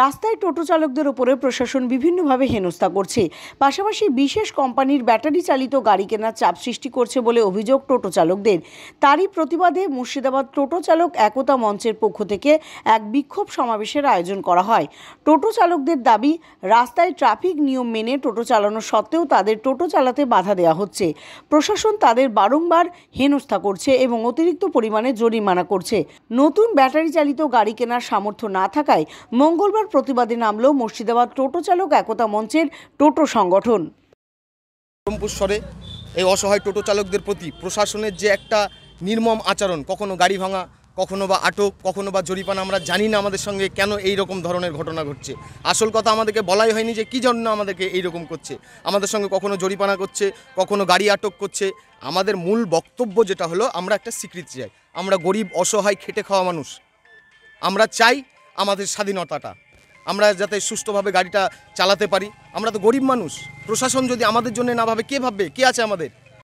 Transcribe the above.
রাস্তায় টোটো চালকদের উপরে প্রশাসন বিভিন্নভাবে হেনস্থা করছে পাশাপাশি বিশেষ কোম্পানির ব্যাটারি চালিত গাড়ি কেনার চাপ সৃষ্টি করছে বলে অভিযোগ টোটো চালকদের তারই প্রতিবাদে মুর্শিদাবাদ টোটো চালক একতা মঞ্চের পক্ষ থেকে এক বিক্ষোভ সমাবেশের আয়োজন করা হয় টোটো চালকদের দাবি রাস্তায় ট্রাফিক নিয়ম মেনে টোটো চালানো সত্ত্বেও তাদের টোটো চালাতে বাধা দেওয়া হচ্ছে প্রশাসন তাদের বারংবার হেনস্থা করছে এবং অতিরিক্ত পরিমাণে জরিমানা করছে নতুন ব্যাটারি চালিত গাড়ি কেনার সামর্থ্য না থাকায় মঙ্গল মঙ্গলবার প্রতিবাদে নামল মুর্শিদাবাদ টোটো চালক একতা মঞ্চের টোটো সংগঠন স্বরে এই অসহায় টোটো চালকদের প্রতি প্রশাসনের যে একটা নির্মম আচরণ কখনো গাড়ি ভাঙা কখনো বা আটক কখনো বা জরিপানা আমরা জানি না আমাদের সঙ্গে কেন এই রকম ধরনের ঘটনা ঘটছে আসল কথা আমাদেরকে বলাই হয়নি যে কী জন্য আমাদেরকে এই রকম করছে আমাদের সঙ্গে কখনো জরিপানা করছে কখনো গাড়ি আটক করছে আমাদের মূল বক্তব্য যেটা হলো আমরা একটা স্বীকৃতি চাই আমরা গরিব অসহায় খেটে খাওয়া মানুষ আমরা চাই আমাদের স্বাধীনতাটা আমরা যাতে সুষ্ঠুভাবে গাড়িটা চালাতে পারি আমরা তো গরিব মানুষ প্রশাসন যদি আমাদের জন্য না ভাবে কে ভাববে কে আছে আমাদের